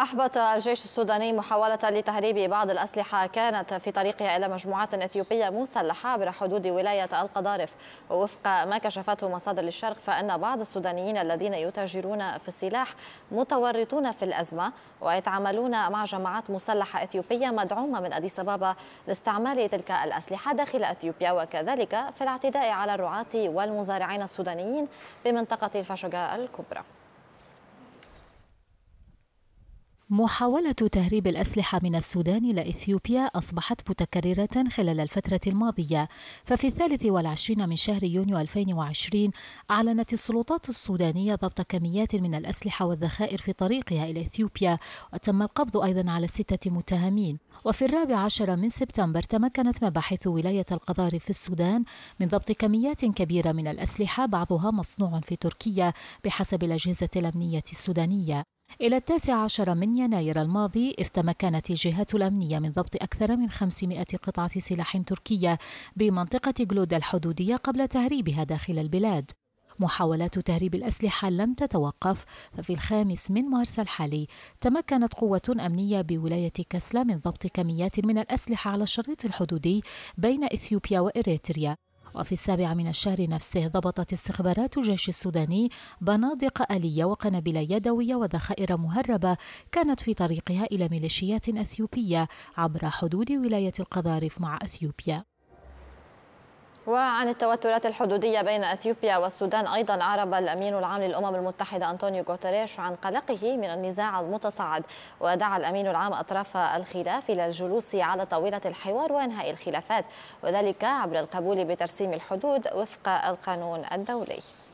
أحبط الجيش السوداني محاولة لتهريب بعض الأسلحة كانت في طريقها إلى مجموعات أثيوبية مسلحة عبر حدود ولاية القضارف ووفق ما كشفته مصادر للشرق فإن بعض السودانيين الذين يتاجرون في السلاح متورطون في الأزمة ويتعاملون مع جماعات مسلحة أثيوبية مدعومة من أديس أبابا لاستعمال تلك الأسلحة داخل أثيوبيا وكذلك في الاعتداء على الرعاة والمزارعين السودانيين بمنطقة الفشقة الكبرى محاولة تهريب الأسلحة من السودان إلى إثيوبيا أصبحت متكررة خلال الفترة الماضية ففي الثالث والعشرين من شهر يونيو 2020 أعلنت السلطات السودانية ضبط كميات من الأسلحة والذخائر في طريقها إلى إثيوبيا وتم القبض أيضا على ستة متهمين وفي الرابع عشر من سبتمبر تمكنت مباحث ولاية القضار في السودان من ضبط كميات كبيرة من الأسلحة بعضها مصنوع في تركيا بحسب الأجهزة الأمنية السودانية إلى التاسع عشر من يناير الماضي إذ تمكنت الجهات الأمنية من ضبط أكثر من 500 قطعة سلاح تركية بمنطقة جلودا الحدودية قبل تهريبها داخل البلاد محاولات تهريب الأسلحة لم تتوقف ففي الخامس من مارس الحالي تمكنت قوة أمنية بولاية كسلا من ضبط كميات من الأسلحة على الشريط الحدودي بين إثيوبيا وإريتريا وفي السابع من الشهر نفسه ضبطت استخبارات الجيش السوداني بنادق آلية وقنابل يدوية وذخائر مهربة كانت في طريقها إلى ميليشيات أثيوبية عبر حدود ولاية القذارف مع أثيوبيا وعن التوترات الحدودية بين أثيوبيا والسودان أيضا عرب الأمين العام للأمم المتحدة أنطونيو غوتريش عن قلقه من النزاع المتصاعد ودعا الأمين العام أطراف الخلاف إلى الجلوس على طاولة الحوار وإنهاء الخلافات وذلك عبر القبول بترسيم الحدود وفق القانون الدولي